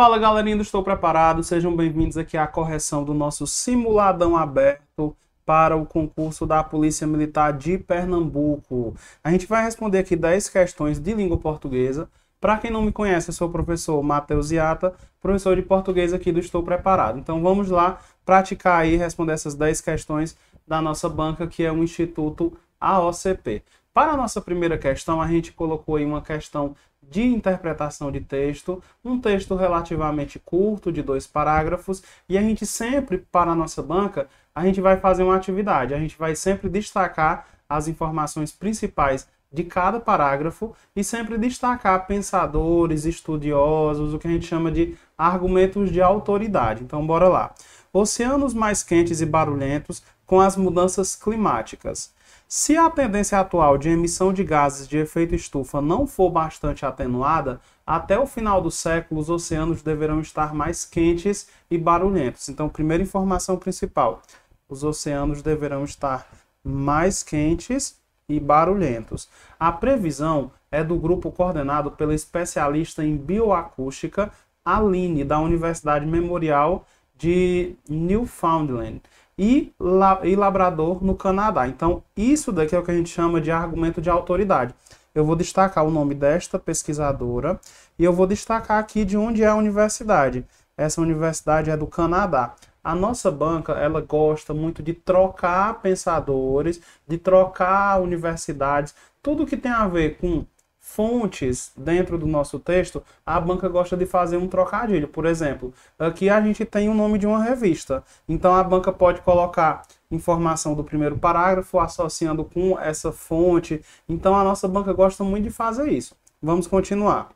Fala galerinha Estou Preparado, sejam bem-vindos aqui à correção do nosso simuladão aberto para o concurso da Polícia Militar de Pernambuco. A gente vai responder aqui 10 questões de língua portuguesa. Para quem não me conhece, eu sou o professor Matheus Iata, professor de português aqui do Estou Preparado. Então vamos lá praticar e responder essas 10 questões da nossa banca, que é o Instituto AOCP. Para a nossa primeira questão, a gente colocou aí uma questão de interpretação de texto, um texto relativamente curto, de dois parágrafos, e a gente sempre, para a nossa banca, a gente vai fazer uma atividade, a gente vai sempre destacar as informações principais de cada parágrafo e sempre destacar pensadores, estudiosos, o que a gente chama de argumentos de autoridade. Então, bora lá. Oceanos mais quentes e barulhentos com as mudanças climáticas. Se a tendência atual de emissão de gases de efeito estufa não for bastante atenuada, até o final do século os oceanos deverão estar mais quentes e barulhentos. Então, primeira informação principal: os oceanos deverão estar mais quentes e barulhentos. A previsão é do grupo coordenado pela especialista em bioacústica Aline, da Universidade Memorial de Newfoundland e, la, e Labrador no Canadá. Então, isso daqui é o que a gente chama de argumento de autoridade. Eu vou destacar o nome desta pesquisadora e eu vou destacar aqui de onde é a universidade. Essa universidade é do Canadá. A nossa banca, ela gosta muito de trocar pensadores, de trocar universidades, tudo que tem a ver com fontes dentro do nosso texto, a banca gosta de fazer um trocadilho. Por exemplo, aqui a gente tem o nome de uma revista. Então a banca pode colocar informação do primeiro parágrafo associando com essa fonte. Então a nossa banca gosta muito de fazer isso. Vamos continuar.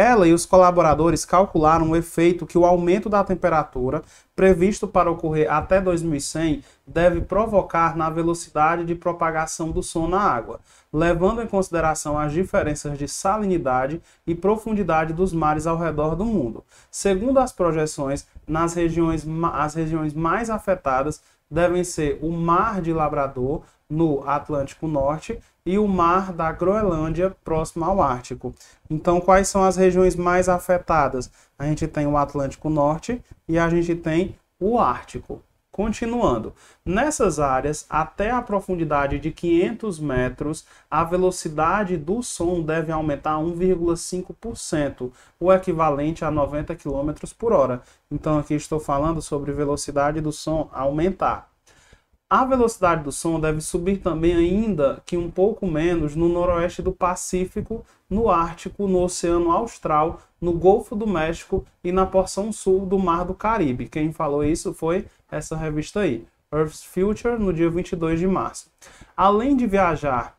Ela e os colaboradores calcularam o efeito que o aumento da temperatura, previsto para ocorrer até 2100, deve provocar na velocidade de propagação do som na água, levando em consideração as diferenças de salinidade e profundidade dos mares ao redor do mundo. Segundo as projeções, nas regiões, as regiões mais afetadas devem ser o Mar de Labrador, no Atlântico Norte, e o mar da Groenlândia, próximo ao Ártico. Então, quais são as regiões mais afetadas? A gente tem o Atlântico Norte e a gente tem o Ártico. Continuando, nessas áreas, até a profundidade de 500 metros, a velocidade do som deve aumentar 1,5%, o equivalente a 90 km por hora. Então, aqui estou falando sobre velocidade do som aumentar. A velocidade do som deve subir também ainda que um pouco menos no noroeste do Pacífico, no Ártico, no Oceano Austral, no Golfo do México e na porção sul do Mar do Caribe. Quem falou isso foi essa revista aí, Earth's Future, no dia 22 de março. Além de viajar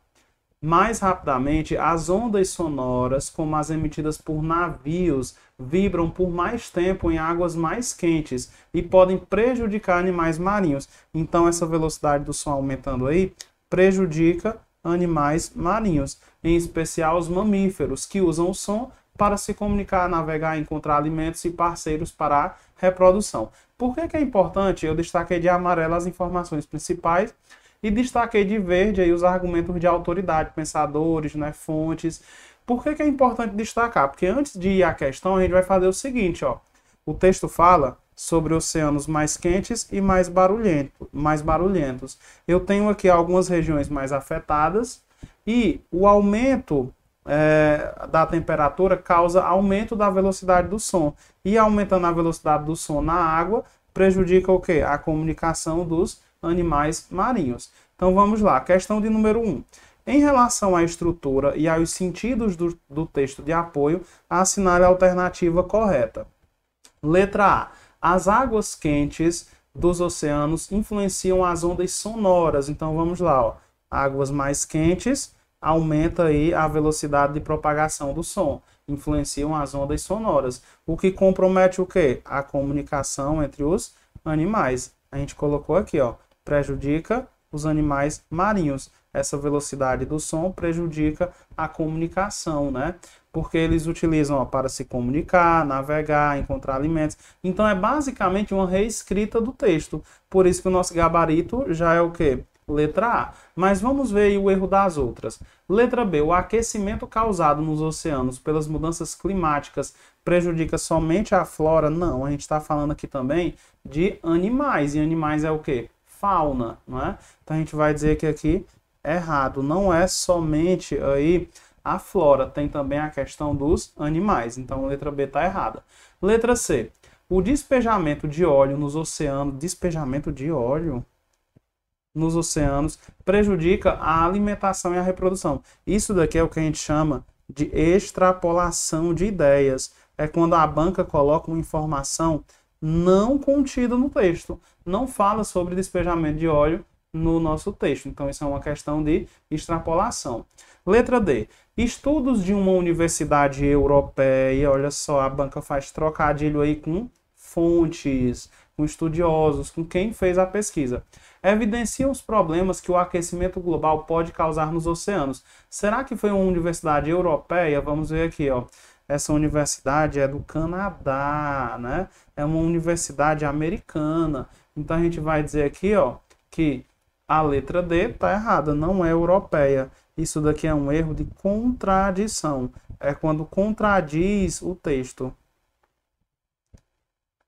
mais rapidamente, as ondas sonoras, como as emitidas por navios, vibram por mais tempo em águas mais quentes e podem prejudicar animais marinhos. Então, essa velocidade do som aumentando aí prejudica animais marinhos, em especial os mamíferos, que usam o som para se comunicar, navegar, encontrar alimentos e parceiros para a reprodução. Por que, que é importante? Eu destaquei de amarelo as informações principais e destaquei de verde aí os argumentos de autoridade, pensadores, né, fontes. Por que, que é importante destacar? Porque antes de ir à questão, a gente vai fazer o seguinte, ó. O texto fala sobre oceanos mais quentes e mais, barulhento, mais barulhentos. Eu tenho aqui algumas regiões mais afetadas e o aumento é, da temperatura causa aumento da velocidade do som. E aumentando a velocidade do som na água, prejudica o quê? A comunicação dos animais marinhos. Então vamos lá, questão de número 1. Um. Em relação à estrutura e aos sentidos do, do texto de apoio, assinale a alternativa correta. Letra A. As águas quentes dos oceanos influenciam as ondas sonoras. Então vamos lá, ó. águas mais quentes aumenta aí a velocidade de propagação do som, influenciam as ondas sonoras, o que compromete o quê? A comunicação entre os animais. A gente colocou aqui, ó, prejudica os animais marinhos. Essa velocidade do som prejudica a comunicação, né? Porque eles utilizam ó, para se comunicar, navegar, encontrar alimentos. Então é basicamente uma reescrita do texto. Por isso que o nosso gabarito já é o quê? Letra A. Mas vamos ver o erro das outras. Letra B. O aquecimento causado nos oceanos pelas mudanças climáticas prejudica somente a flora? Não, a gente está falando aqui também de animais. E animais é o quê? fauna, não é? Então a gente vai dizer que aqui é errado, não é somente aí a flora, tem também a questão dos animais. Então letra B está errada. Letra C. O despejamento de óleo nos oceanos, despejamento de óleo nos oceanos prejudica a alimentação e a reprodução. Isso daqui é o que a gente chama de extrapolação de ideias. É quando a banca coloca uma informação não contida no texto não fala sobre despejamento de óleo no nosso texto. Então, isso é uma questão de extrapolação. Letra D. Estudos de uma universidade europeia. Olha só, a banca faz trocadilho aí com fontes, com estudiosos, com quem fez a pesquisa. Evidenciam os problemas que o aquecimento global pode causar nos oceanos. Será que foi uma universidade europeia? Vamos ver aqui, ó. Essa universidade é do Canadá, né? É uma universidade americana. Então a gente vai dizer aqui, ó, que a letra D está errada, não é europeia. Isso daqui é um erro de contradição. É quando contradiz o texto.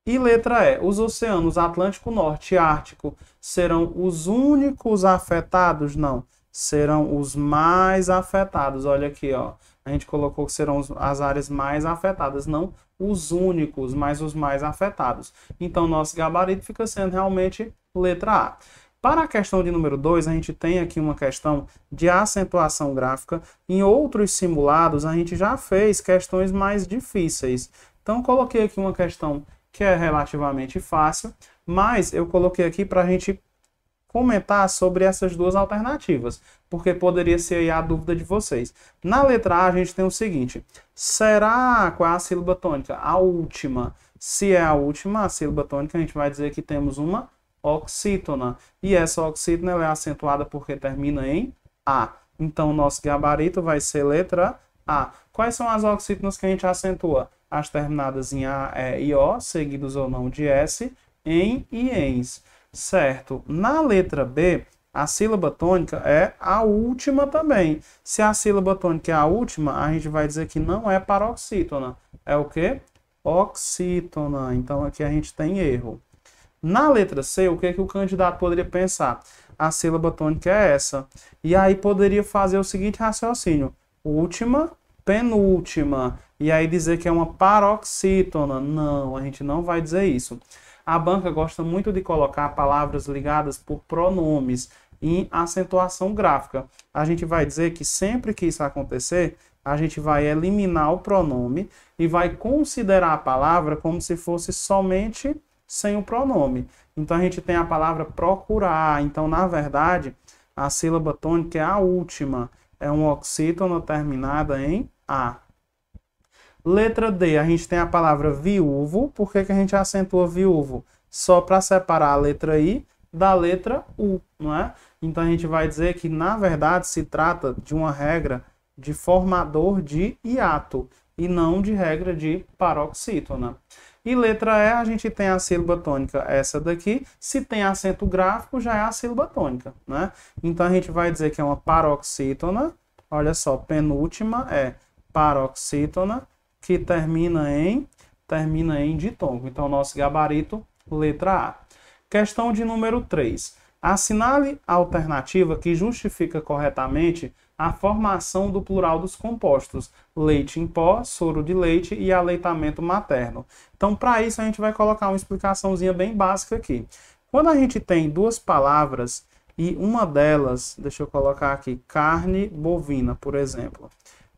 E letra E. Os oceanos Atlântico Norte e Ártico serão os únicos afetados? Não. Serão os mais afetados. Olha aqui, ó. A gente colocou que serão as áreas mais afetadas, não os únicos, mas os mais afetados. Então, nosso gabarito fica sendo realmente letra A. Para a questão de número 2, a gente tem aqui uma questão de acentuação gráfica. Em outros simulados, a gente já fez questões mais difíceis. Então, coloquei aqui uma questão que é relativamente fácil, mas eu coloquei aqui para a gente comentar sobre essas duas alternativas, porque poderia ser a dúvida de vocês. Na letra A, a gente tem o seguinte: será qual é a sílaba tônica? A última. Se é a última, a sílaba tônica, a gente vai dizer que temos uma oxítona. E essa oxítona é acentuada porque termina em A. Então, o nosso gabarito vai ser letra A. Quais são as oxítonas que a gente acentua? As terminadas em A, E e O, seguidos ou não de S, em e ens certo. Na letra B, a sílaba tônica é a última também. Se a sílaba tônica é a última, a gente vai dizer que não é paroxítona. É o quê? Oxítona. Então aqui a gente tem erro. Na letra C, o que, é que o candidato poderia pensar? A sílaba tônica é essa. E aí poderia fazer o seguinte raciocínio: última, penúltima. E aí dizer que é uma paroxítona. Não, a gente não vai dizer isso. A banca gosta muito de colocar palavras ligadas por pronomes em acentuação gráfica. A gente vai dizer que sempre que isso acontecer, a gente vai eliminar o pronome e vai considerar a palavra como se fosse somente sem o pronome. Então a gente tem a palavra procurar. Então, na verdade, a sílaba tônica é a última. É um oxítono terminada em A. Letra D, a gente tem a palavra viúvo. Por que, que a gente acentua viúvo? Só para separar a letra I da letra U, não é? Então a gente vai dizer que, na verdade, se trata de uma regra de formador de hiato e não de regra de paroxítona. E letra E, a gente tem a sílaba tônica, essa daqui. Se tem acento gráfico, já é a sílaba tônica, né? Então a gente vai dizer que é uma paroxítona. Olha só, penúltima é paroxítona que termina em termina em ditongo. Então, nosso gabarito, letra A. Questão de número 3. Assinale a alternativa que justifica corretamente a formação do plural dos compostos leite em pó, soro de leite e aleitamento materno. Então, para isso, a gente vai colocar uma explicaçãozinha bem básica aqui. Quando a gente tem duas palavras e uma delas, deixa eu colocar aqui, carne bovina, por exemplo.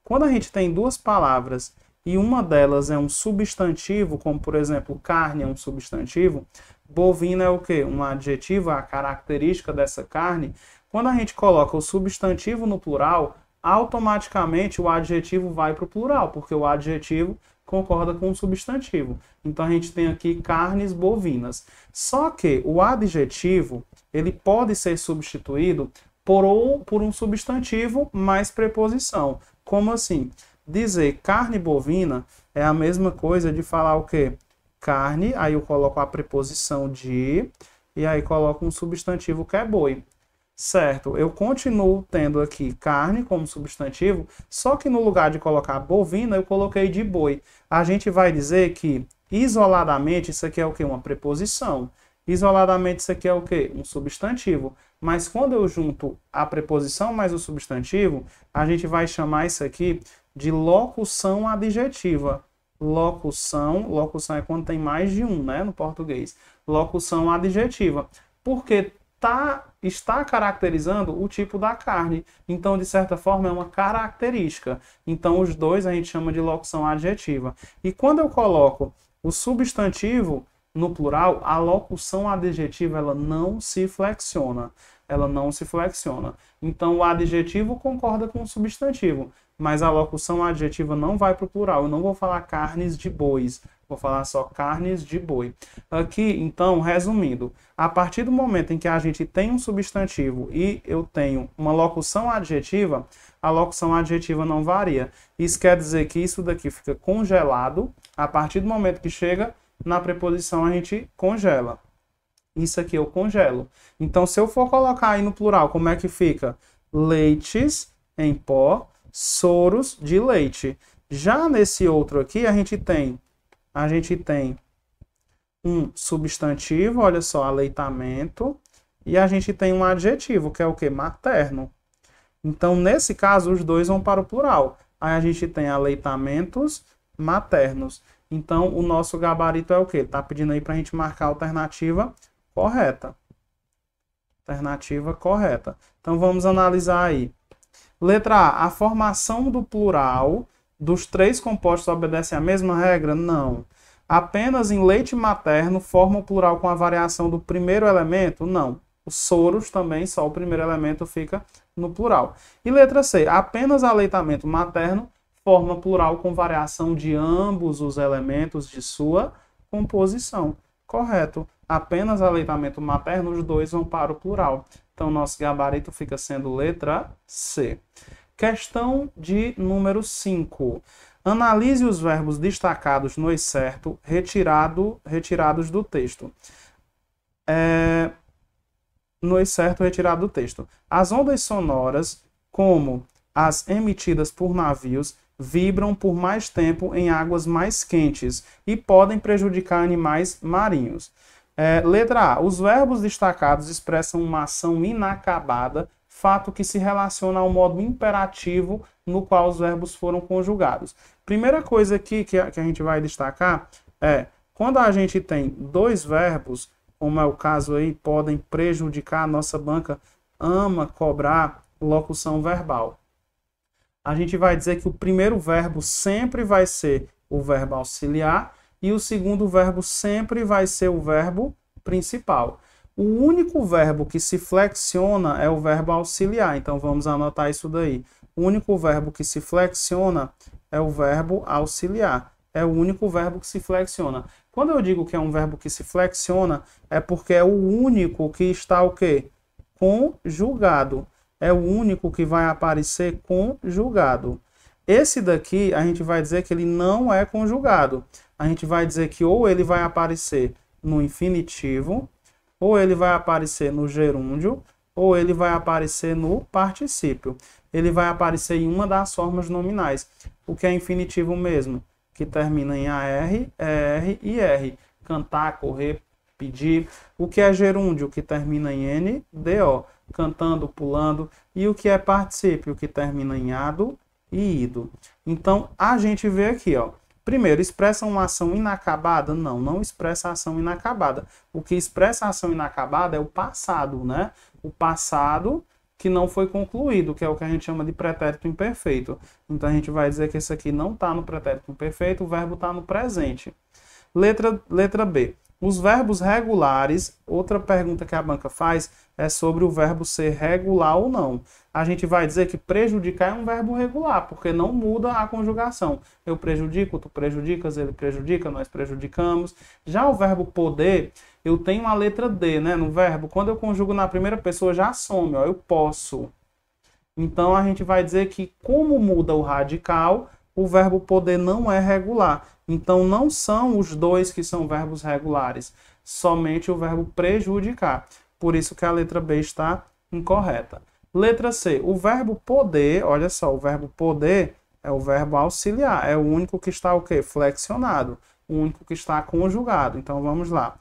Quando a gente tem duas palavras e uma delas é um substantivo, como por exemplo, carne é um substantivo, bovina é o que? Um adjetivo, a característica dessa carne. Quando a gente coloca o substantivo no plural, automaticamente o adjetivo vai para o plural, porque o adjetivo concorda com o substantivo. Então a gente tem aqui carnes bovinas. Só que o adjetivo, ele pode ser substituído por, ou, por um substantivo mais preposição. Como assim? dizer carne bovina é a mesma coisa de falar o quê? Carne, aí eu coloco a preposição de e aí coloco um substantivo que é boi. Certo, eu continuo tendo aqui carne como substantivo, só que no lugar de colocar bovina, eu coloquei de boi. A gente vai dizer que isoladamente isso aqui é o que? Uma preposição. Isoladamente isso aqui é o que? Um substantivo. Mas quando eu junto a preposição mais o substantivo, a gente vai chamar isso aqui de locução adjetiva. Locução, locução é quando tem mais de um, né, no português. Locução adjetiva, porque tá, está caracterizando o tipo da carne. Então, de certa forma, é uma característica. Então, os dois a gente chama de locução adjetiva. E quando eu coloco o substantivo no plural, a locução adjetiva ela não se flexiona. Ela não se flexiona. Então, o adjetivo concorda com o substantivo mas a locução adjetiva não vai para o plural. Eu não vou falar carnes de bois, vou falar só carnes de boi. Aqui, então, resumindo, a partir do momento em que a gente tem um substantivo e eu tenho uma locução adjetiva, a locução adjetiva não varia. Isso quer dizer que isso daqui fica congelado. A partir do momento que chega na preposição, a gente congela. Isso aqui eu congelo. Então, se eu for colocar aí no plural, como é que fica? Leites em pó soros de leite. Já nesse outro aqui, a gente tem a gente tem um substantivo, olha só, aleitamento, e a gente tem um adjetivo, que é o que? Materno. Então, nesse caso, os dois vão para o plural. Aí a gente tem aleitamentos maternos. Então, o nosso gabarito é o que? Está pedindo aí para a gente marcar a alternativa correta. Alternativa correta. Então, vamos analisar aí. Letra A. A formação do plural dos três compostos obedece à mesma regra? Não. Apenas em leite materno forma o plural com a variação do primeiro elemento? Não. Os soros também, só o primeiro elemento fica no plural. E letra C. Apenas aleitamento materno forma plural com variação de ambos os elementos de sua composição. Correto. Apenas aleitamento materno, os dois vão para o plural. Então, nosso gabarito fica sendo letra C. Questão de número 5. Analise os verbos destacados no excerto retirado, retirados do texto. É, no excerto retirado do texto. As ondas sonoras, como as emitidas por navios, vibram por mais tempo em águas mais quentes e podem prejudicar animais marinhos. É, letra A. Os verbos destacados expressam uma ação inacabada, fato que se relaciona ao modo imperativo no qual os verbos foram conjugados. Primeira coisa aqui que a, que a gente vai destacar é quando a gente tem dois verbos, como é o caso aí, podem prejudicar a nossa banca, ama cobrar locução verbal. A gente vai dizer que o primeiro verbo sempre vai ser o verbo auxiliar e o segundo verbo sempre vai ser o verbo principal. O único verbo que se flexiona é o verbo auxiliar, então vamos anotar isso daí. O único verbo que se flexiona é o verbo auxiliar. É o único verbo que se flexiona. Quando eu digo que é um verbo que se flexiona, é porque é o único que está o quê? Conjugado. É o único que vai aparecer conjugado. Esse daqui a gente vai dizer que ele não é conjugado a gente vai dizer que ou ele vai aparecer no infinitivo, ou ele vai aparecer no gerúndio, ou ele vai aparecer no particípio. Ele vai aparecer em uma das formas nominais, o que é infinitivo mesmo, que termina em AR, ER e R. Cantar, correr, pedir. O que é gerúndio, que termina em N, DO. Cantando, pulando. E o que é particípio, que termina em ADO e IDO. Então, a gente vê aqui, ó Primeiro, expressa uma ação inacabada? Não, não expressa ação inacabada. O que expressa ação inacabada é o passado, né? O passado que não foi concluído, que é o que a gente chama de pretérito imperfeito. Então a gente vai dizer que isso aqui não está no pretérito imperfeito, o verbo está no presente. Letra, letra B. Os verbos regulares, outra pergunta que a banca faz é sobre o verbo ser regular ou não. A gente vai dizer que prejudicar é um verbo regular, porque não muda a conjugação. Eu prejudico, tu prejudicas, ele prejudica, nós prejudicamos. Já o verbo poder, eu tenho a letra D, né, no verbo. Quando eu conjugo na primeira pessoa, já some, ó, eu posso. Então a gente vai dizer que como muda o radical, o verbo poder não é regular. Então não são os dois que são verbos regulares, somente o verbo prejudicar. Por isso que a letra B está incorreta. Letra C, o verbo poder, olha só, o verbo poder é o verbo auxiliar, é o único que está o quê? Flexionado, o único que está conjugado. Então vamos lá.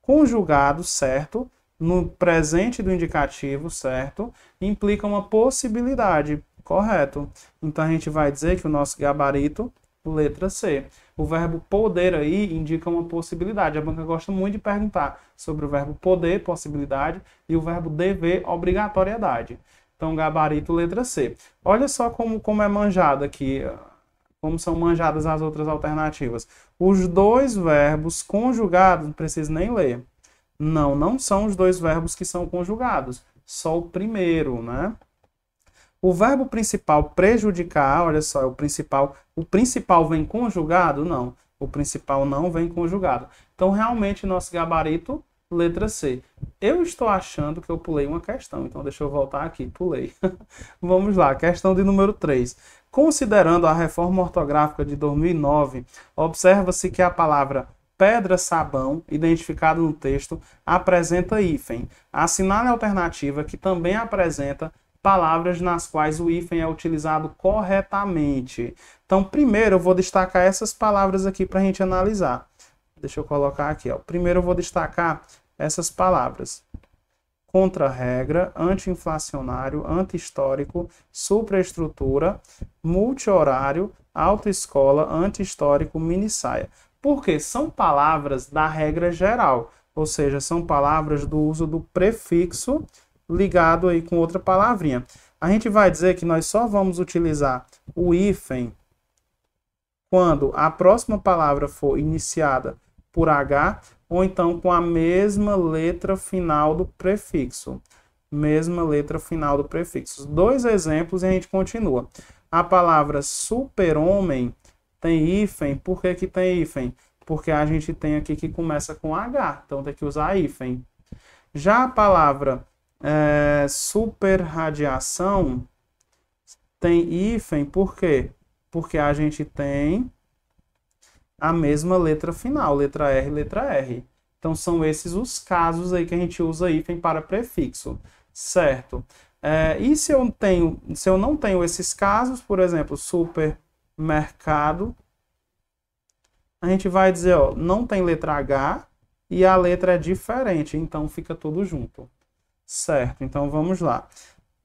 Conjugado, certo? No presente do indicativo, certo? Implica uma possibilidade, correto? Então a gente vai dizer que o nosso gabarito Letra C. O verbo poder aí indica uma possibilidade. A banca gosta muito de perguntar sobre o verbo poder, possibilidade, e o verbo dever, obrigatoriedade. Então, gabarito, letra C. Olha só como, como é manjada aqui como são manjadas as outras alternativas. Os dois verbos conjugados, não preciso nem ler. Não, não são os dois verbos que são conjugados, só o primeiro, né? O verbo principal prejudicar, olha só, é o principal o principal vem conjugado? Não. O principal não vem conjugado. Então, realmente, nosso gabarito, letra C. Eu estou achando que eu pulei uma questão, então deixa eu voltar aqui. Pulei. Vamos lá, questão de número 3. Considerando a reforma ortográfica de 2009, observa-se que a palavra pedra sabão, identificado no texto, apresenta hífen. Assinale a alternativa que também apresenta palavras nas quais o hífen é utilizado corretamente. Então, primeiro eu vou destacar essas palavras aqui para a gente analisar. Deixa eu colocar aqui. Ó. Primeiro eu vou destacar essas palavras. Contra-regra, anti-inflacionário, anti-histórico, supraestrutura, multi-horário, autoescola, anti-histórico, Por Porque são palavras da regra geral, ou seja, são palavras do uso do prefixo ligado aí com outra palavrinha. A gente vai dizer que nós só vamos utilizar o hífen quando a próxima palavra for iniciada por H ou então com a mesma letra final do prefixo. Mesma letra final do prefixo. Dois exemplos e a gente continua. A palavra super-homem tem hífen. Por que, que tem hífen? Porque a gente tem aqui que começa com H, então tem que usar hífen. Já a palavra é, super-radiação tem hífen, por quê? porque a gente tem a mesma letra final, letra R, letra R. Então são esses os casos aí que a gente usa hífen para prefixo, certo? É, e se eu, tenho, se eu não tenho esses casos, por exemplo, supermercado, a gente vai dizer, ó, não tem letra H e a letra é diferente, então fica tudo junto. Certo, então vamos lá.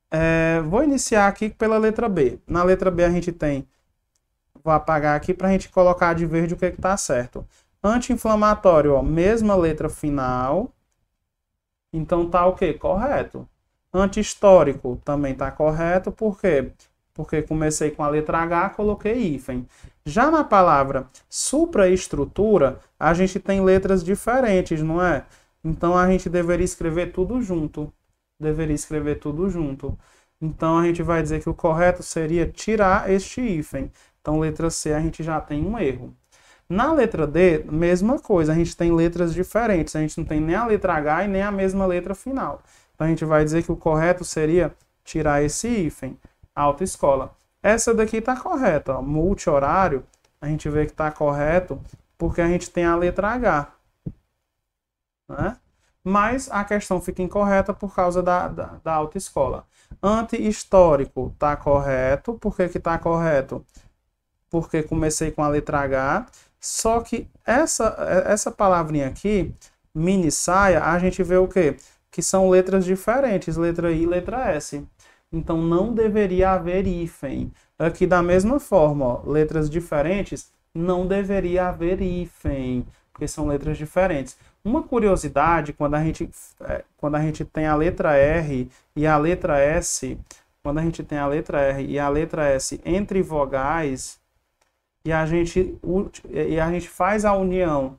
É, vou iniciar aqui pela letra B. Na letra B a gente tem Vou apagar aqui para a gente colocar de verde o que é está certo. Anti-inflamatório, mesma letra final. Então tá o quê? Correto. Anti-histórico também está correto, por quê? Porque comecei com a letra H, coloquei hífen. Já na palavra supraestrutura, a gente tem letras diferentes, não é? Então a gente deveria escrever tudo junto. Deveria escrever tudo junto. Então a gente vai dizer que o correto seria tirar este hífen. Então, letra C a gente já tem um erro. Na letra D, mesma coisa, a gente tem letras diferentes, a gente não tem nem a letra H e nem a mesma letra final. Então, a gente vai dizer que o correto seria tirar esse hífen, autoescola. Essa daqui está correta, multi-horário, a gente vê que está correto porque a gente tem a letra H. Né? Mas a questão fica incorreta por causa da, da, da autoescola. Anti-histórico está correto, por que está correto? porque comecei com a letra H. Só que essa, é, essa palavrinha aqui, mini saia, a gente vê o quê? Que são letras diferentes, letra I e letra S. Então não deveria haver hífen. Aqui da mesma forma, ó, letras diferentes, não deveria haver hífen, porque são letras diferentes. Uma curiosidade, quando a gente, é, quando a gente tem a letra R e a letra S, quando a gente tem a letra R e a letra S entre vogais, e a gente, e a gente faz a união,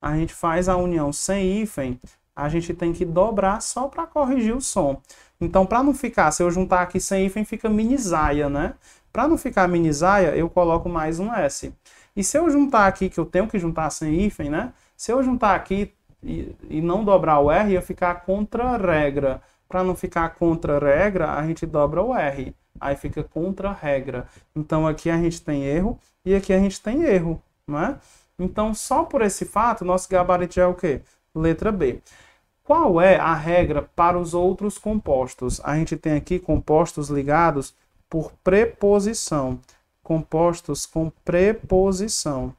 a gente faz a união sem hífen, a gente tem que dobrar só para corrigir o som. Então, para não ficar, se eu juntar aqui sem hífen, fica minisaia, né? Para não ficar minisaia, eu coloco mais um S. E se eu juntar aqui, que eu tenho que juntar sem hífen, né? Se eu juntar aqui e, e não dobrar o R, eu ficar contra-regra. Para não ficar contra-regra, a gente dobra o R. Aí fica contra a regra. Então aqui a gente tem erro e aqui a gente tem erro, né? Então só por esse fato, nosso gabarito é o quê? Letra B. Qual é a regra para os outros compostos? A gente tem aqui compostos ligados por preposição. Compostos com preposição.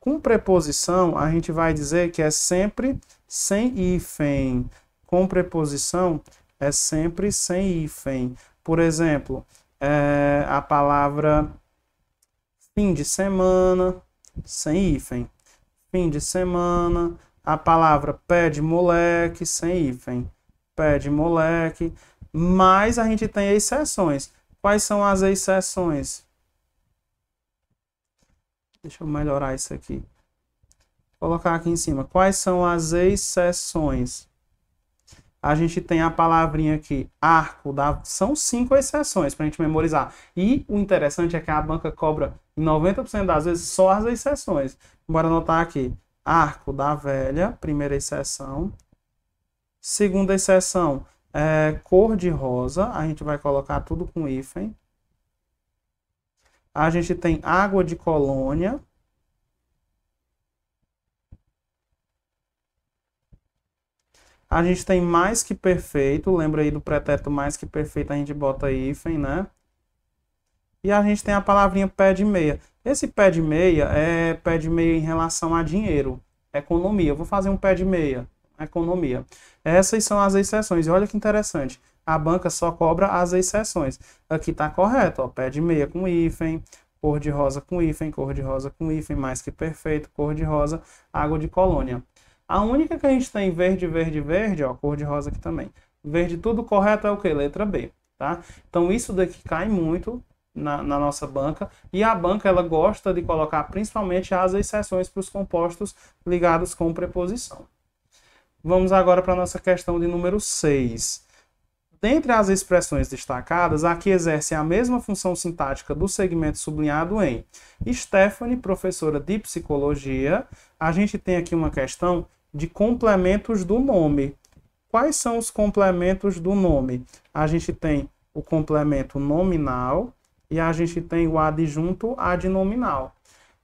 Com preposição, a gente vai dizer que é sempre sem hífen. Com preposição, é sempre sem hífen. Por exemplo, é, a palavra fim de semana, sem hífen. Fim de semana, a palavra pé de moleque, sem hífen. Pé de moleque. Mas a gente tem exceções. Quais são as exceções? Deixa eu melhorar isso aqui. Vou colocar aqui em cima. Quais são as exceções? a gente tem a palavrinha aqui, arco, da... são cinco exceções para a gente memorizar. E o interessante é que a banca cobra, em 90% das vezes, só as exceções. Bora anotar aqui, arco da velha, primeira exceção. Segunda exceção, é, cor de rosa, a gente vai colocar tudo com hífen. A gente tem água de colônia, A gente tem mais que perfeito, lembra aí do pretérito mais que perfeito, a gente bota hífen, né? E a gente tem a palavrinha pé de meia. Esse pé de meia é pé de meia em relação a dinheiro, economia. Eu vou fazer um pé de meia, economia. Essas são as exceções. E olha que interessante, a banca só cobra as exceções. Aqui está correto, ó, pé de meia com hífen, cor de rosa com hífen, cor de rosa com hífen, mais que perfeito, cor de rosa, água de colônia. A única que a gente tem verde, verde, verde, ó, cor de rosa aqui também. Verde tudo correto é o que? Letra B, tá? Então isso daqui cai muito na, na, nossa banca e a banca ela gosta de colocar principalmente as exceções para os compostos ligados com preposição. Vamos agora para a nossa questão de número 6. Dentre as expressões destacadas, a que exerce a mesma função sintática do segmento sublinhado em Stephanie, professora de psicologia, a gente tem aqui uma questão de complementos do nome. Quais são os complementos do nome? A gente tem o complemento nominal e a gente tem o adjunto adnominal.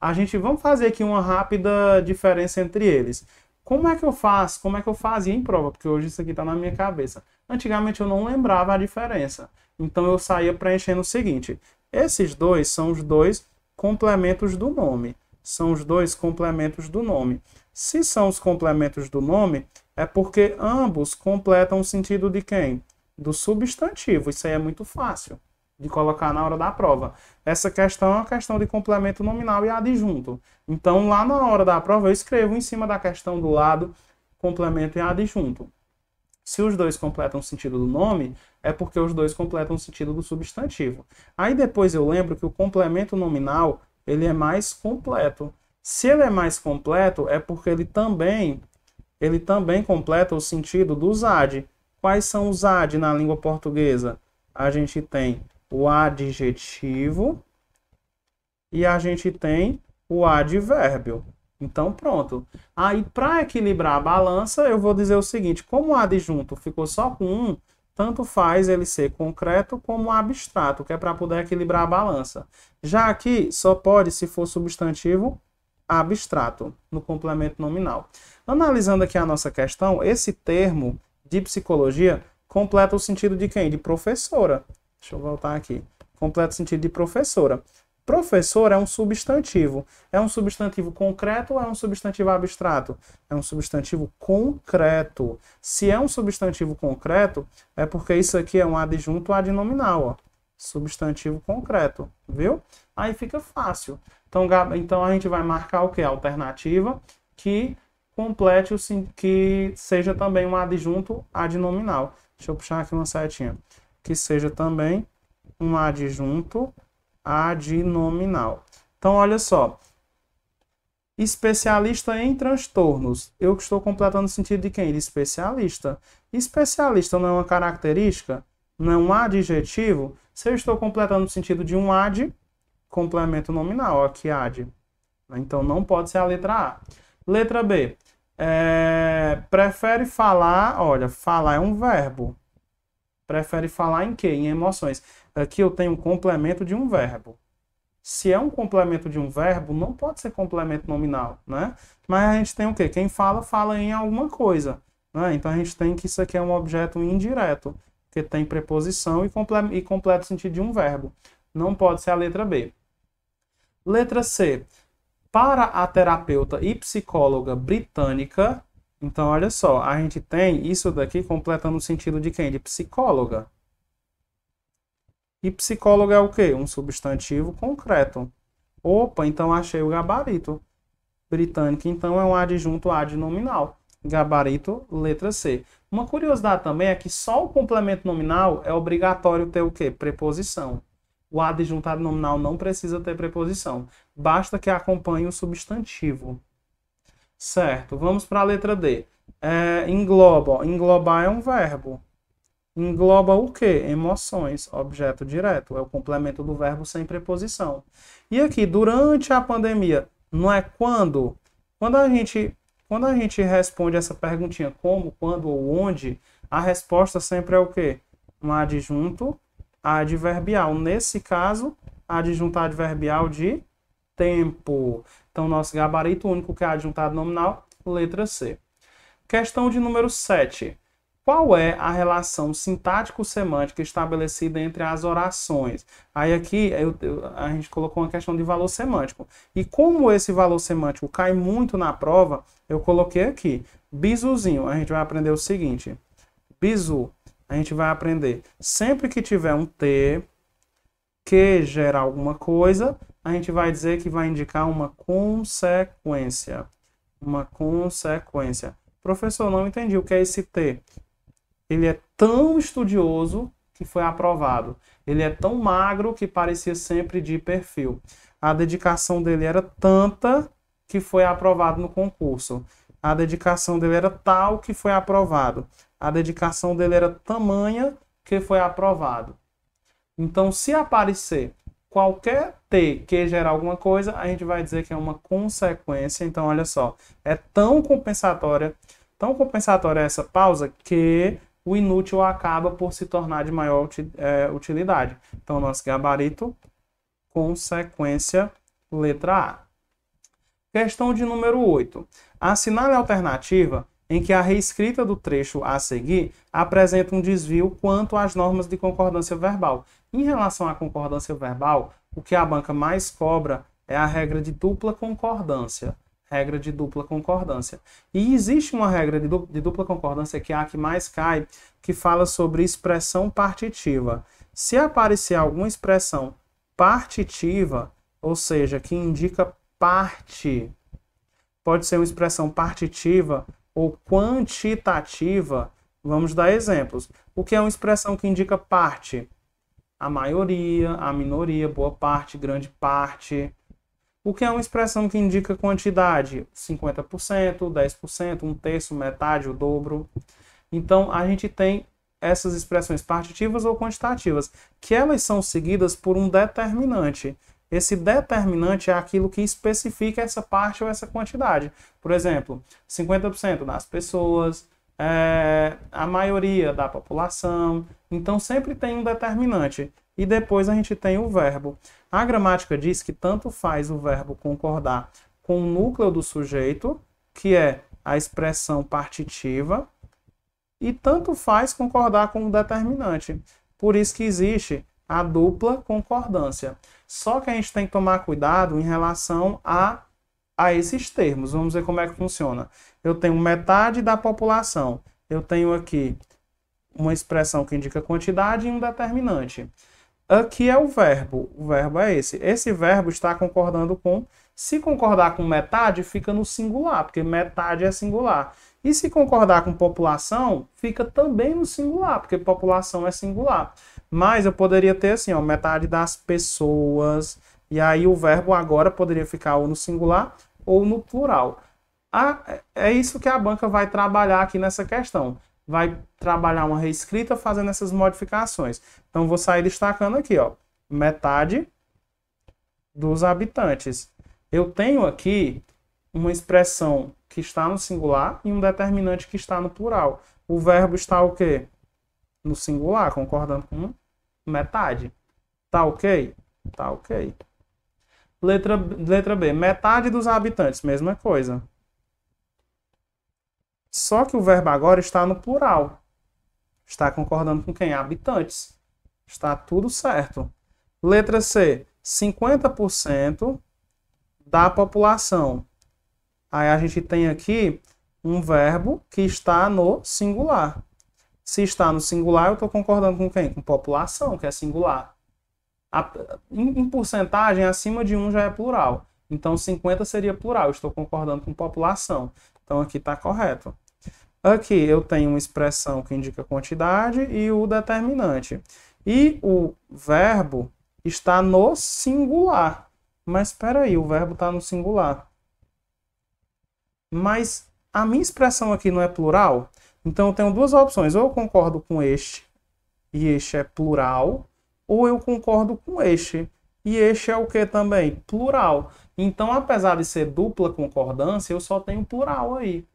A gente vamos fazer aqui uma rápida diferença entre eles. Como é que eu faço? Como é que eu fazia em prova? Porque hoje isso aqui está na minha cabeça. Antigamente eu não lembrava a diferença. Então eu saía preenchendo o seguinte: esses dois são os dois complementos do nome. São os dois complementos do nome. Se são os complementos do nome, é porque ambos completam o sentido de quem? Do substantivo. Isso aí é muito fácil de colocar na hora da prova. Essa questão é uma questão de complemento nominal e adjunto. Então, lá na hora da prova, eu escrevo em cima da questão do lado complemento e adjunto. Se os dois completam o sentido do nome, é porque os dois completam o sentido do substantivo. Aí depois eu lembro que o complemento nominal ele é mais completo. Se ele é mais completo, é porque ele também, ele também completa o sentido do ZAD. Quais são os AD na língua portuguesa? A gente tem o adjetivo e a gente tem o advérbio. Então, pronto. Aí, para equilibrar a balança, eu vou dizer o seguinte: como o adjunto ficou só com um, tanto faz ele ser concreto como abstrato, que é para poder equilibrar a balança. Já aqui, só pode se for substantivo abstrato no complemento nominal. Analisando aqui a nossa questão, esse termo de psicologia completa o sentido de quem? De professora. Deixa eu voltar aqui. Completa o sentido de professora. Professor é um substantivo. É um substantivo concreto ou é um substantivo abstrato? É um substantivo concreto. Se é um substantivo concreto, é porque isso aqui é um adjunto adnominal. Ó substantivo concreto, viu? Aí fica fácil. Então, então a gente vai marcar o que? Alternativa que complete o que seja também um adjunto adnominal. Deixa eu puxar aqui uma setinha. Que seja também um adjunto adnominal. Então, olha só. Especialista em transtornos. Eu estou completando o sentido de quem? De especialista. Especialista não é uma característica? Não é um adjetivo? Se eu estou completando no sentido de um ad, complemento nominal, aqui ad. Né? Então não pode ser a letra A. Letra B. É, prefere falar, olha, falar é um verbo. Prefere falar em quê? Em emoções. Aqui eu tenho um complemento de um verbo. Se é um complemento de um verbo, não pode ser complemento nominal, né? Mas a gente tem o quê? Quem fala, fala em alguma coisa. Né? Então a gente tem que isso aqui é um objeto indireto porque tem preposição e, comple e completa o sentido de um verbo. Não pode ser a letra B. Letra C. Para a terapeuta e psicóloga britânica, então olha só, a gente tem isso daqui completando o sentido de quem? De psicóloga. E psicóloga é o quê? Um substantivo concreto. Opa, então achei o gabarito. Britânica, então, é um adjunto adnominal gabarito, letra C. Uma curiosidade também é que só o complemento nominal é obrigatório ter o quê? Preposição. O adjuntado nominal não precisa ter preposição. Basta que acompanhe o substantivo. Certo, vamos para a letra D. É, engloba. Englobar é um verbo. Engloba o quê? Emoções, objeto direto. É o complemento do verbo sem preposição. E aqui, durante a pandemia, não é quando? Quando a gente quando a gente responde essa perguntinha como, quando ou onde, a resposta sempre é o quê? Um adjunto adverbial. Nesse caso, adjunto adverbial de tempo. Então, nosso gabarito único que é adjuntado nominal, letra C. Questão de número 7 qual é a relação sintático-semântica estabelecida entre as orações. Aí aqui eu, eu, a gente colocou uma questão de valor semântico. E como esse valor semântico cai muito na prova, eu coloquei aqui. Bizuzinho, a gente vai aprender o seguinte. Bizu, a gente vai aprender sempre que tiver um T que gera alguma coisa, a gente vai dizer que vai indicar uma consequência. Uma consequência. Professor, não entendi o que é esse T. Ele é tão estudioso que foi aprovado. Ele é tão magro que parecia sempre de perfil. A dedicação dele era tanta que foi aprovado no concurso. A dedicação dele era tal que foi aprovado. A dedicação dele era tamanha que foi aprovado. Então, se aparecer qualquer T que gera alguma coisa, a gente vai dizer que é uma consequência. Então, olha só, é tão compensatória, tão compensatória essa pausa que o inútil acaba por se tornar de maior é, utilidade. Então, nosso gabarito, consequência, letra A. Questão de número 8. Assinale a alternativa em que a reescrita do trecho a seguir apresenta um desvio quanto às normas de concordância verbal. Em relação à concordância verbal, o que a banca mais cobra é a regra de dupla concordância regra de dupla concordância. E existe uma regra de dupla concordância que é a que mais cai, que fala sobre expressão partitiva. Se aparecer alguma expressão partitiva, ou seja, que indica parte, pode ser uma expressão partitiva ou quantitativa. Vamos dar exemplos. O que é uma expressão que indica parte? A maioria, a minoria, boa parte, grande parte, o que é uma expressão que indica quantidade, 50%, 10%, um terço, metade, o dobro. Então, a gente tem essas expressões partitivas ou quantitativas, que elas são seguidas por um determinante. Esse determinante é aquilo que especifica essa parte ou essa quantidade. Por exemplo, 50% das pessoas, é, a maioria da população. Então, sempre tem um determinante e depois a gente tem o verbo. A gramática diz que tanto faz o verbo concordar com o núcleo do sujeito, que é a expressão partitiva, e tanto faz concordar com o determinante. Por isso que existe a dupla concordância. Só que a gente tem que tomar cuidado em relação a, a esses termos. Vamos ver como é que funciona. Eu tenho metade da população. Eu tenho aqui uma expressão que indica quantidade e um determinante. Aqui é o verbo. O verbo é esse. Esse verbo está concordando com. Se concordar com metade, fica no singular, porque metade é singular. E se concordar com população, fica também no singular, porque população é singular. Mas eu poderia ter assim, ó, metade das pessoas. E aí o verbo agora poderia ficar ou no singular ou no plural. Ah, é isso que a banca vai trabalhar aqui nessa questão. Vai trabalhar uma reescrita fazendo essas modificações. Então, vou sair destacando aqui, ó, metade dos habitantes. Eu tenho aqui uma expressão que está no singular e um determinante que está no plural. O verbo está o quê? No singular, concordando com metade. Tá ok? Tá ok. Letra, letra B, metade dos habitantes, mesma coisa. Só que o verbo agora está no plural. Está concordando com quem? Habitantes. Está tudo certo. Letra C, 50% da população. Aí a gente tem aqui um verbo que está no singular. Se está no singular, eu estou concordando com quem? Com população, que é singular. A, em, em, porcentagem, acima de 1 já é plural. Então, 50 seria plural. Eu estou concordando com população. Então, aqui está correto. Aqui eu tenho uma expressão que indica a quantidade e o determinante. E o verbo está no singular. Mas espera aí, o verbo está no singular. Mas a minha expressão aqui não é plural? Então eu tenho duas opções. Ou eu concordo com este e este é plural, ou eu concordo com este e este é o que também? Plural. Então, apesar de ser dupla concordância, eu só tenho plural aí.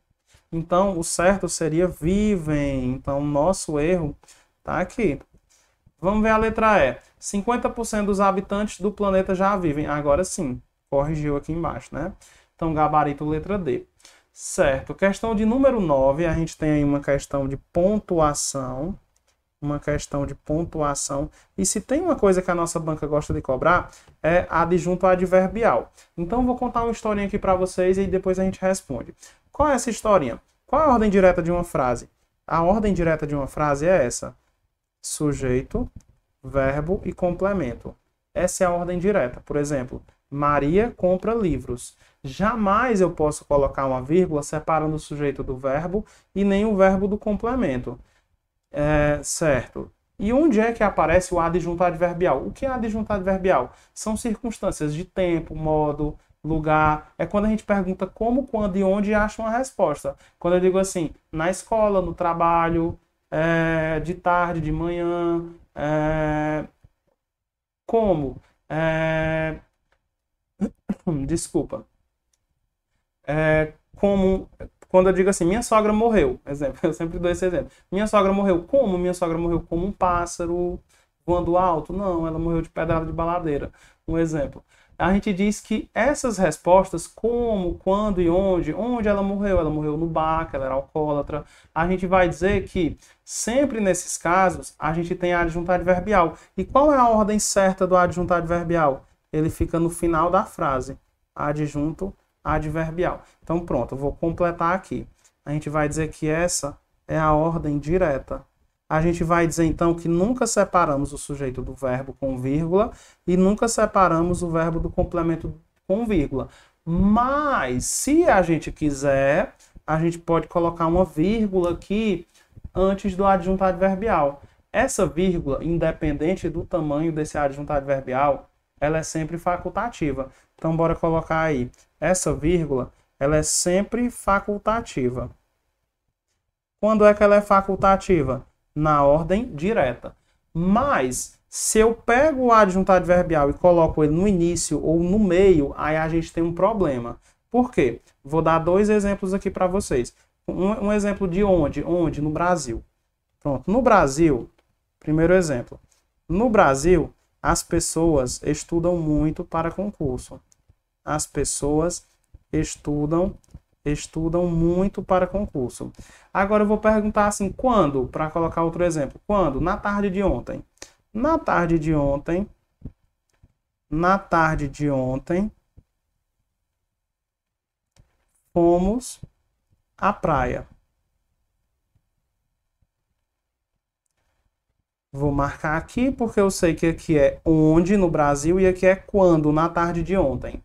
Então, o certo seria vivem. Então, o nosso erro está aqui. Vamos ver a letra E. 50% dos habitantes do planeta já vivem. Agora sim, corrigiu aqui embaixo, né? Então, gabarito letra D. Certo. Questão de número 9, a gente tem aí uma questão de pontuação. Uma questão de pontuação. E se tem uma coisa que a nossa banca gosta de cobrar, é adjunto adverbial. Então, vou contar uma historinha aqui para vocês e depois a gente responde. Qual é essa historinha? Qual é a ordem direta de uma frase? A ordem direta de uma frase é essa: sujeito, verbo e complemento. Essa é a ordem direta. Por exemplo, Maria compra livros. Jamais eu posso colocar uma vírgula separando o sujeito do verbo e nem o verbo do complemento. É, certo. E onde é que aparece o adjunto adverbial? O que é adjunto adverbial? São circunstâncias de tempo, modo, lugar. É quando a gente pergunta como, quando e onde e acha uma resposta. Quando eu digo assim, na escola, no trabalho, é, de tarde, de manhã, é, como? É, desculpa. É, como quando eu digo assim, minha sogra morreu, exemplo, eu sempre dou esse exemplo. Minha sogra morreu como? Minha sogra morreu como um pássaro voando alto? Não, ela morreu de pedrada de baladeira, um exemplo a gente diz que essas respostas, como, quando e onde, onde ela morreu, ela morreu no bar, ela era alcoólatra, a gente vai dizer que sempre nesses casos a gente tem adjunto adverbial. E qual é a ordem certa do adjunto adverbial? Ele fica no final da frase, adjunto adverbial. Então pronto, vou completar aqui. A gente vai dizer que essa é a ordem direta a gente vai dizer então que nunca separamos o sujeito do verbo com vírgula e nunca separamos o verbo do complemento com vírgula. Mas, se a gente quiser, a gente pode colocar uma vírgula aqui antes do adjunto adverbial. Essa vírgula, independente do tamanho desse adjunto adverbial, ela é sempre facultativa. Então, bora colocar aí. Essa vírgula, ela é sempre facultativa. Quando é que ela é facultativa? na ordem direta. Mas, se eu pego o adjunto adverbial e coloco ele no início ou no meio, aí a gente tem um problema. Por quê? Vou dar dois exemplos aqui para vocês. Um, um, exemplo de onde? Onde? No Brasil. Pronto. No Brasil, primeiro exemplo. No Brasil, as pessoas estudam muito para concurso. As pessoas estudam estudam muito para concurso. Agora eu vou perguntar assim, quando? Para colocar outro exemplo. Quando? Na tarde de ontem. Na tarde de ontem. Na tarde de ontem. Fomos à praia. Vou marcar aqui porque eu sei que aqui é onde no Brasil e aqui é quando, na tarde de ontem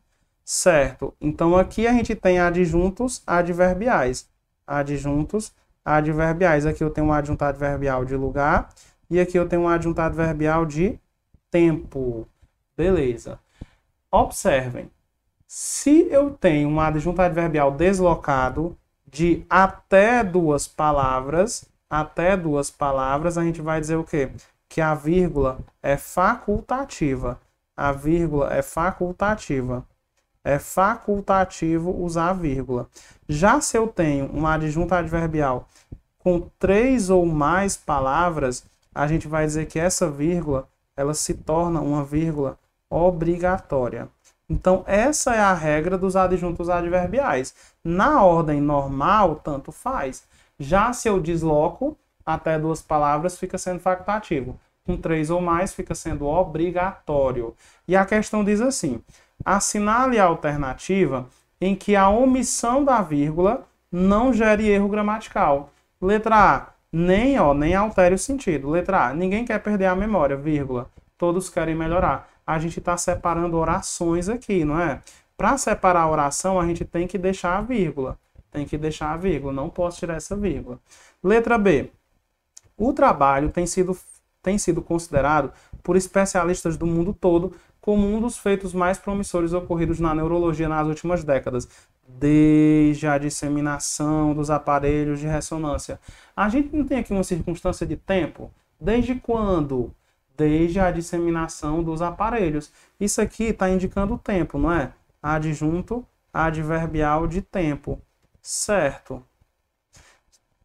certo? Então aqui a gente tem adjuntos adverbiais. Adjuntos adverbiais. Aqui eu tenho um adjunto adverbial de lugar e aqui eu tenho um adjunto adverbial de tempo. Beleza. Observem. Se eu tenho um adjunto adverbial deslocado de até duas palavras, até duas palavras, a gente vai dizer o quê? Que a vírgula é facultativa. A vírgula é facultativa é facultativo usar a vírgula. Já se eu tenho um adjunto adverbial com três ou mais palavras, a gente vai dizer que essa vírgula ela se torna uma vírgula obrigatória. Então, essa é a regra dos adjuntos adverbiais. Na ordem normal, tanto faz. Já se eu desloco até duas palavras, fica sendo facultativo. Com três ou mais, fica sendo obrigatório. E a questão diz assim: assinale a alternativa em que a omissão da vírgula não gere erro gramatical. Letra A, nem, ó, nem altere o sentido. Letra A, ninguém quer perder a memória, vírgula. Todos querem melhorar. A gente está separando orações aqui, não é? Para separar a oração, a gente tem que deixar a vírgula. Tem que deixar a vírgula, não posso tirar essa vírgula. Letra B. O trabalho tem sido, tem sido considerado por especialistas do mundo todo como um dos feitos mais promissores ocorridos na neurologia nas últimas décadas, desde a disseminação dos aparelhos de ressonância. A gente não tem aqui uma circunstância de tempo? Desde quando? Desde a disseminação dos aparelhos. Isso aqui está indicando o tempo, não é? Adjunto adverbial de tempo. Certo.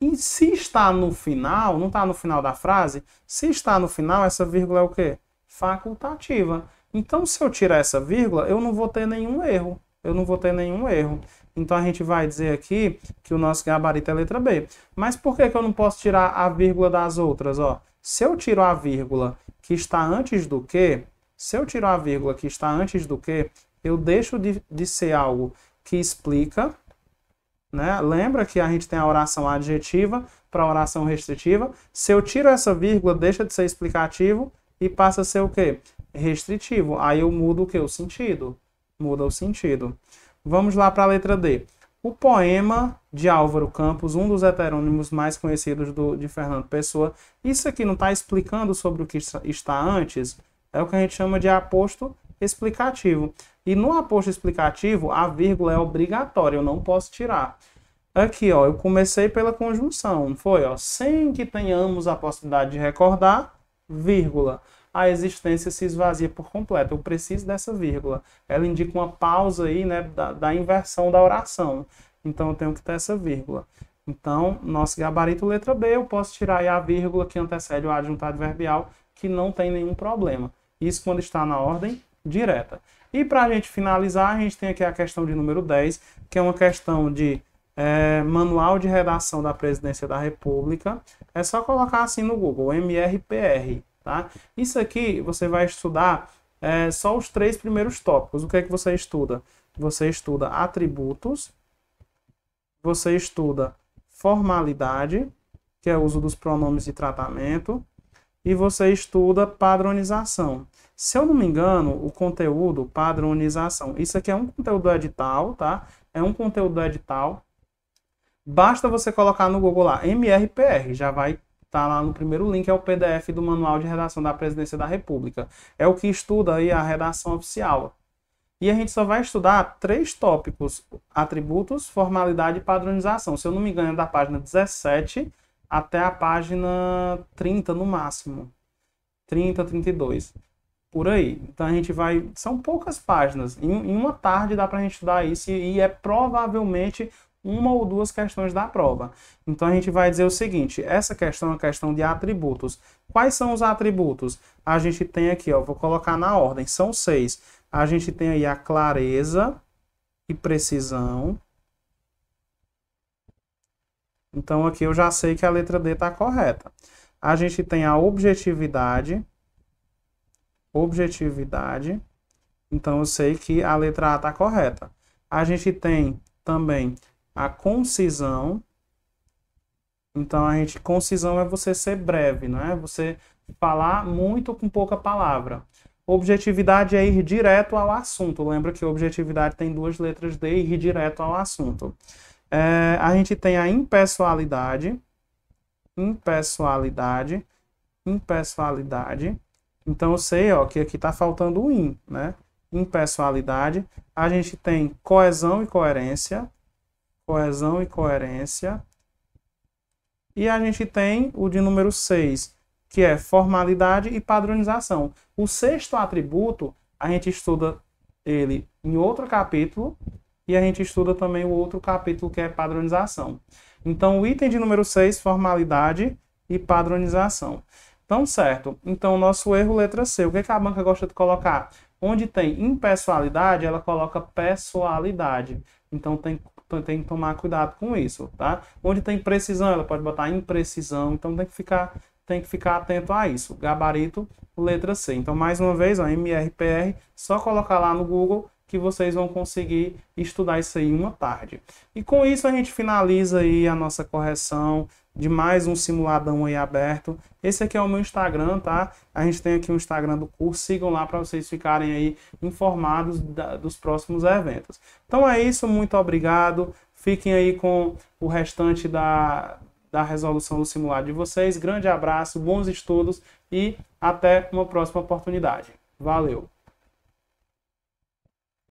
E se está no final, não está no final da frase, se está no final, essa vírgula é o quê? Facultativa. Então, se eu tirar essa vírgula, eu não vou ter nenhum erro. Eu não vou ter nenhum erro. Então, a gente vai dizer aqui que o nosso gabarito é letra B. Mas por que, que eu não posso tirar a vírgula das outras? Ó, se eu tiro a vírgula que está antes do que, se eu tiro a vírgula que está antes do que, eu deixo de, de ser algo que explica né? Lembra que a gente tem a oração adjetiva para a oração restritiva. Se eu tiro essa vírgula, deixa de ser explicativo e passa a ser o quê? restritivo. Aí eu mudo o que? O sentido. Muda o sentido. Vamos lá para a letra D. O poema de Álvaro Campos, um dos heterônimos mais conhecidos do, de Fernando Pessoa. Isso aqui não está explicando sobre o que está antes. É o que a gente chama de aposto explicativo. E no aposto explicativo, a vírgula é obrigatória, eu não posso tirar. Aqui, ó, eu comecei pela conjunção, foi? Ó, sem que tenhamos a possibilidade de recordar, vírgula a existência se esvazia por completo. Eu preciso dessa vírgula. Ela indica uma pausa aí, né, da, da inversão da oração. Então eu tenho que ter essa vírgula. Então, nosso gabarito letra B, eu posso tirar aí a vírgula que antecede o adjunto adverbial, que não tem nenhum problema. Isso quando está na ordem direta. E para a gente finalizar, a gente tem aqui a questão de número 10, que é uma questão de é, Manual de Redação da Presidência da República. É só colocar assim no Google, MRPR. Tá? Isso aqui você vai estudar é, só os três primeiros tópicos. O que é que você estuda? Você estuda atributos, você estuda formalidade, que é o uso dos pronomes de tratamento, e você estuda padronização. Se eu não me engano, o conteúdo padronização, isso aqui é um conteúdo edital, tá? É um conteúdo edital. Basta você colocar no Google lá MRPR, já vai Está lá no primeiro link, é o PDF do Manual de Redação da Presidência da República. É o que estuda aí a redação oficial. E a gente só vai estudar três tópicos: atributos, formalidade e padronização. Se eu não me engano, é da página 17 até a página 30 no máximo. 30, 32. Por aí. Então a gente vai. São poucas páginas. Em, uma tarde dá para a gente estudar isso. e é provavelmente uma ou duas questões da prova. Então a gente vai dizer o seguinte: essa questão é uma questão de atributos. Quais são os atributos? A gente tem aqui, ó, vou colocar na ordem, são seis. A gente tem aí a clareza e precisão. Então aqui eu já sei que a letra D está correta. A gente tem a objetividade. Objetividade. Então eu sei que a letra A está correta. A gente tem também a concisão. Então a gente concisão é você ser breve, não é? Você falar muito com pouca palavra. Objetividade é ir direto ao assunto. Lembra que objetividade tem duas letras D e ir direto ao assunto. É, a gente tem a impessoalidade, impessoalidade, impessoalidade. Então eu sei ó, que aqui está faltando o in, né? Impessoalidade. A gente tem coesão e coerência, coesão e coerência. E a gente tem o de número 6, que é formalidade e padronização. O sexto atributo, a gente estuda ele em outro capítulo e a gente estuda também o outro capítulo que é padronização. Então, o item de número 6, formalidade e padronização. Então, certo. Então, nosso erro letra C. O que, é que a banca gosta de colocar? Onde tem impessoalidade, ela coloca pessoalidade. Então, tem então tem que tomar cuidado com isso, tá? Onde tem precisão, ela pode botar imprecisão, então tem que ficar tem que ficar atento a isso. Gabarito, letra C. Então, mais uma vez, ó, MRPR, só colocar lá no Google que vocês vão conseguir estudar isso aí uma tarde. E com isso a gente finaliza aí a nossa correção de mais um simuladão aí aberto. Esse aqui é o meu Instagram, tá? A gente tem aqui o um Instagram do curso, sigam lá para vocês ficarem aí informados da, dos próximos eventos. Então é isso, muito obrigado. Fiquem aí com o restante da, da resolução do simulado de vocês. Grande abraço, bons estudos e até uma próxima oportunidade. Valeu!